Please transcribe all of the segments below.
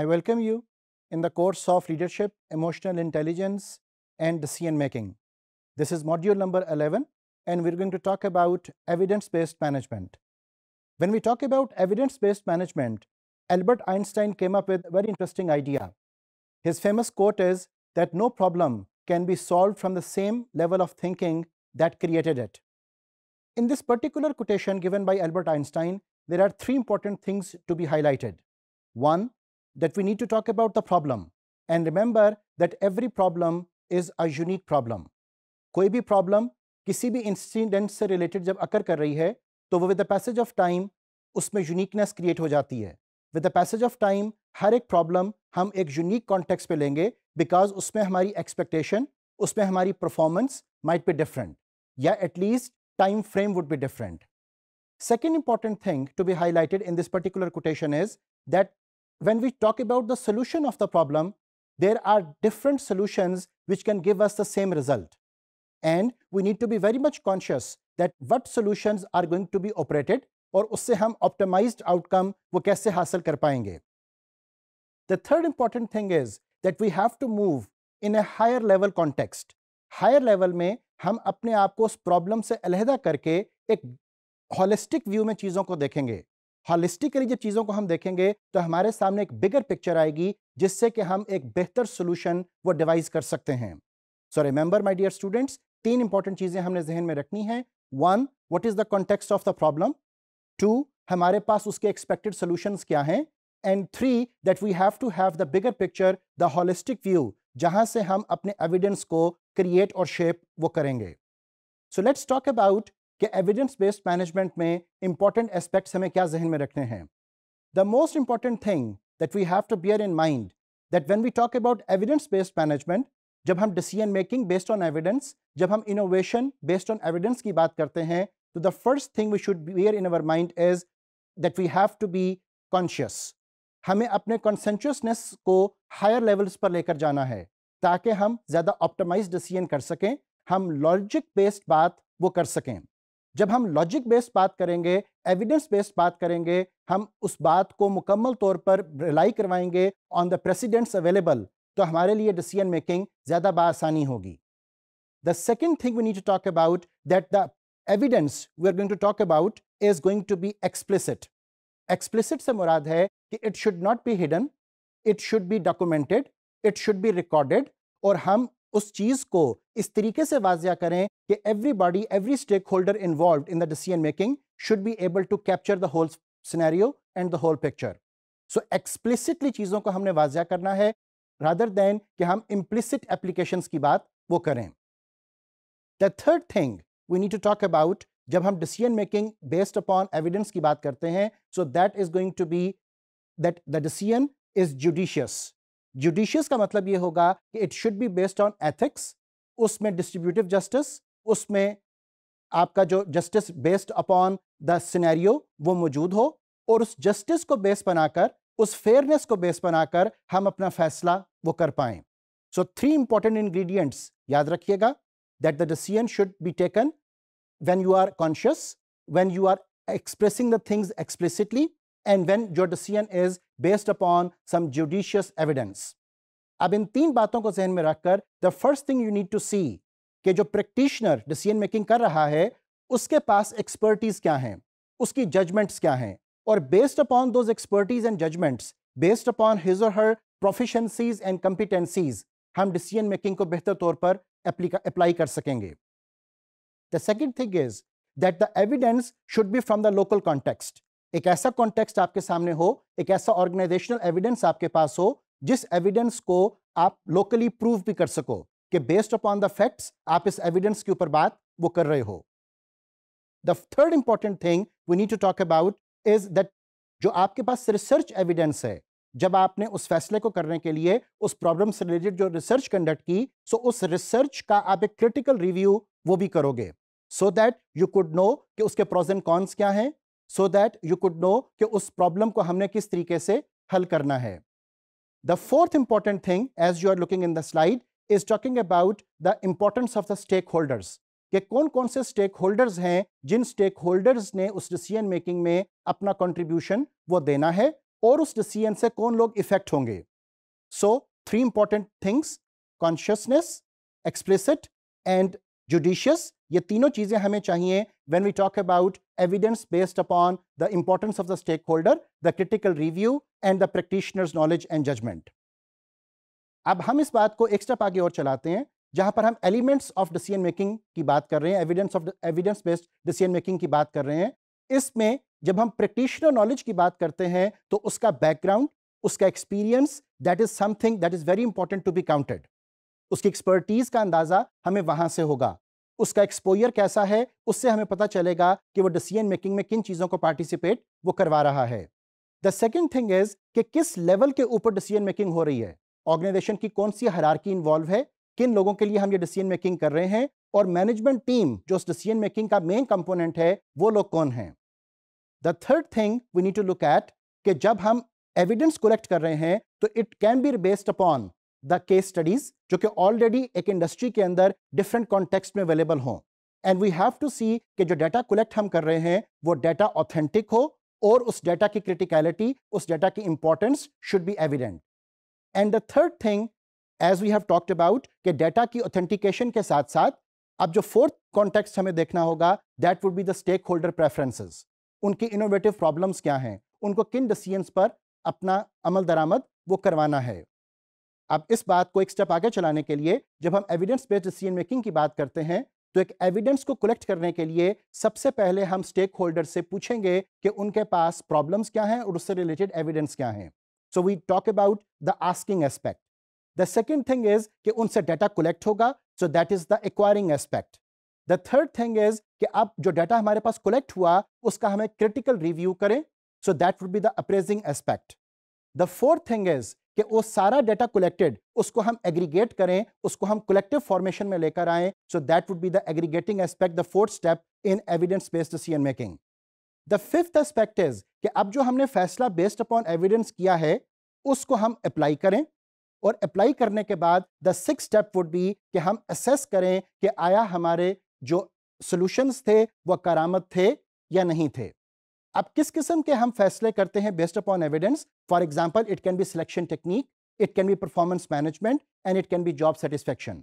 I welcome you in the course of Leadership, Emotional Intelligence and Decision Making. This is module number 11 and we are going to talk about evidence-based management. When we talk about evidence-based management, Albert Einstein came up with a very interesting idea. His famous quote is that no problem can be solved from the same level of thinking that created it. In this particular quotation given by Albert Einstein, there are three important things to be highlighted. One, that we need to talk about the problem and remember that every problem is a unique problem. koi bhi problem किसी भी incident से related जब अकर कर रही है तो with the passage of time usme uniqueness create ho jati hai with the passage of time har ek problem hum ek unique context pe lenge because usme hamari expectation usme hamari performance might be different different at least time frame would be different Second important thing to be highlighted in this particular quotation is that when we talk about the solution of the problem, there are different solutions which can give us the same result. And we need to be very much conscious that what solutions are going to be operated or उससे हम optimized outcome वो कैसे हासिल कर पाएंगे. The third important thing is that we have to move in a higher level context. Higher level में हम अपने आप को उस problem से अलहदा करके एक holistic view में चीज़ों को देखेंगे. हॉलिस्टिकली जब चीज़ों को हम देखेंगे तो हमारे सामने एक बिगर पिक्चर आएगी जिससे कि हम एक बेहतर सोल्यूशन वो डिवाइस कर सकते हैं so remember my dear students तीन इंपॉर्टेंट चीज़ें हमने जहन में रखनी है one what is the context of the problem two हमारे पास उसके एक्सपेक्टेड सोल्यूशन क्या हैं and three that we have to have the bigger picture the holistic view जहां से हम अपने एविडेंस को क्रिएट और शेप वो करेंगे सो लेट्स टॉक अबाउट कि एविडेंस बेस्ड मैनेजमेंट में इंपॉर्टेंट एस्पेक्ट्स हमें क्या जहन में रखने हैं the most important thing that we have to bear in mind that when we talk about evidence based management जब हम decision making based on evidence जब हम इनोवेशन बेस्ड ऑन एविडेंस की बात करते हैं तो the first thing we should bear in our mind is that we have to be conscious हमें अपने कॉन्सेंशियसनेस को हायर लेवल्स पर लेकर जाना है ताकि हम ज़्यादा ऑप्टोमाइज डिसीजन कर सकें हम लॉजिक बेस्ड बात वो कर सकें जब हम लॉजिक बेस्ड बात करेंगे एविडेंस बेस्ड बात करेंगे हम उस बात को मुकम्मल तौर पर रिलाई करवाएंगे ऑन द प्रेसिडेंट्स अवेलेबल तो हमारे लिए डिसीजन मेकिंग ज़्यादा बसानी होगी the second thing we need to talk about that the evidence we are going to talk about is going to be explicit explicit से मुराद है कि it should not be hidden it should be documented it should be recorded और हम उस चीज को इस तरीके से वाजिया करें कि everybody every stakeholder involve in the decision making should be able to capture the whole scenario and the whole picture so explicitly चीज़ों को हमने वाजिया करना है रादर देन कि हम इम्प्लिसिट एप्लीकेशन की बात वो करें the third thing we need to talk about जब हम decision making based upon evidence की बात करते हैं so that is going to be that the decision is judicious judicious का मतलब ये होगा कि it should be based on ethics उसमें डिस्ट्रीब्यूटिव जस्टिस उसमें आपका जो justice based upon the scenario वो मौजूद हो और उस जस्टिस को बेस बनाकर उस फेयरनेस को बेस बनाकर हम अपना फैसला वो कर पाए सो थ्री इंपॉर्टेंट इंग्रेडिएंट्स याद रखिएगा that the decision should be taken when you are conscious when you are expressing the things explicitly and when your decision is based upon some judicious evidence अब इन तीन बातों को जहन में रखकर the first thing you need to see कि जो प्रैक्टिशनर डिसीजन मेकिंग कर रहा है उसके पास एक्सपर्टीज क्या हैं उसकी जजमेंट्स क्या हैं और based upon those expertise and judgements based upon his और हर प्रोफिशंसीज एंड कंपिटेंसीज हम डिसीजन मेकिंग को बेहतर तौर पर अप्लाई कर सकेंगे the second thing is that the evidence should be from the local context एक ऐसा कॉन्टेक्स्ट आपके सामने हो एक ऐसा ऑर्गेनाइजेशनल एविडेंस आपके पास हो जिस एविडेंस को आप लोकली प्रूव भी कर सको कि बेस्ड अपॉन द फैक्ट्स आप इस एविडेंस के ऊपर बात वो कर रहे हो the third important thing we need to talk about is that जो आपके पास रिसर्च एविडेंस है जब आपने उस फैसले को करने के लिए उस प्रॉब्लम से रिलेटेड जो रिसर्च कंडक्ट की सो उस रिसर्च का आप एक क्रिटिकल रिव्यू वो भी करोगे so that you could know कि उसके प्रोजेंट कॉन्स क्या हैं so that you could know कि उस प्रॉब्लम को हमने किस तरीके से हल करना है the fourth important thing as you are looking in the slide is talking about the importance of the stakeholders कि कौन कौन से स्टेक होल्डर्स हैं जिन स्टेक होल्डर्स ने उस डिसीजन मेकिंग में अपना कंट्रीब्यूशन वो देना है और उस डिसीजन से कौन लोग इफेक्ट होंगे so three important things consciousness explicit and judicious ये तीनों चीजें हमें चाहिए when we talk about evidence based upon the importance of the stakeholder the critical review and the practitioners knowledge and judgement अब हम इस बात को एक स्टेप आगे और चलाते हैं जहां पर हम एलिमेंट्स ऑफ डिसीजन मेकिंग की बात कर रहे हैं evidence of evidence based decision making की बात कर रहे हैं इसमें जब हम प्रैक्टिशनर नॉलेज की बात करते हैं तो उसका बैकग्राउंड उसका experience that is something that is very important to be counted उसकी एक्सपर्टीज का अंदाजा हमें वहां से होगा उसका एक्सपोयर कैसा है उससे हमें पता चलेगा कि वो डिसीजन मेकिंग में किन चीज़ों को पार्टिसिपेट वो करवा रहा है द सेकेंड थिंग इज कि किस लेवल के ऊपर डिसीजन मेकिंग हो रही है ऑर्गेनाइजेशन की कौन सी हरारकी इन्वॉल्व है किन लोगों के लिए हम ये डिसीजन मेकिंग कर रहे हैं और मैनेजमेंट टीम जो डिसीजन मेकिंग का मेन कंपोनेंट है वो लोग कौन हैं the third thing we need to look at कि जब हम एविडेंस कलेक्ट कर रहे हैं तो it can be based upon the case studies जो कि ऑलरेडी एक इंडस्ट्री के अंदर डिफरेंट कॉन्टेक्स्ट में अवेलेबल हों and we have to see कि जो डाटा कलेक्ट हम कर रहे हैं वो डाटा ऑथेंटिक हो और उस डाटा की क्रिटिकलिटी उस डाटा की importance should be evident and the third thing as we have talked about कि डाटा की ऑथेंटिकेशन के साथ साथ अब जो फोर्थ कॉन्टेक्स्ट हमें देखना होगा that would be the stakeholder preferences उनकी इनोवेटिव प्रॉब्लम्स क्या हैं उनको किन डिसीजंस पर अपना अमल दरामद वो करवाना है अब इस बात को एक स्टेप आगे चलाने के लिए जब हम एविडेंस बेस्ड डिसीजन मेकिंग की बात करते हैं तो एक एविडेंस को कलेक्ट करने के लिए सबसे पहले हम स्टेक होल्डर से पूछेंगे कि उनके पास प्रॉब्लम्स क्या हैं और उससे रिलेटेड एविडेंस क्या हैं so we talk about the asking aspect the second thing is कि उनसे डाटा कलेक्ट होगा so that is the acquiring aspect the third thing is कि अब जो डाटा हमारे पास कलेक्ट हुआ उसका हमें क्रिटिकल रिव्यू करें so that would be the appraising aspect the fourth thing is कि वो सारा डेटा कलेक्टेड उसको हम एग्रीगेट करें उसको हम कलेक्टिव फॉर्मेशन में लेकर आएं so that would be the aggregating aspect the fourth step in evidence based decision making the fifth aspect is कि अब जो हमने फैसला बेस्ड अपॉन एविडेंस किया है उसको हम अप्लाई करें और अप्लाई करने के बाद the six step would be कि हम असेस करें कि आया हमारे जो सोल्यूशंस थे वह करामत थे या नहीं थे अब किस किस्म के हम फैसले करते हैं based upon evidence for example it can be selection technique it can be performance management and it can be job satisfaction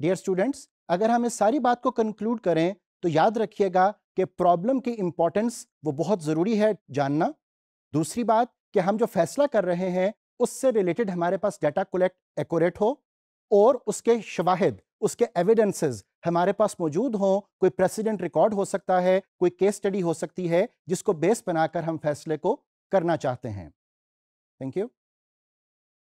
dear students अगर हम इस सारी बात को कंक्लूड करें तो याद रखिएगा कि प्रॉब्लम की इम्पोर्टेंस वो बहुत ज़रूरी है जानना दूसरी बात कि हम जो फैसला कर रहे हैं उससे रिलेटेड हमारे पास डाटा कलेक्ट एक्यूरेट हो और उसके शवाहिद उसके एविडेंसेस हमारे पास मौजूद हो कोई प्रेसिडेंट रिकॉर्ड हो सकता है कोई केस स्टडी हो सकती है जिसको बेस बनाकर हम फैसले को करना चाहते हैं थैंक यू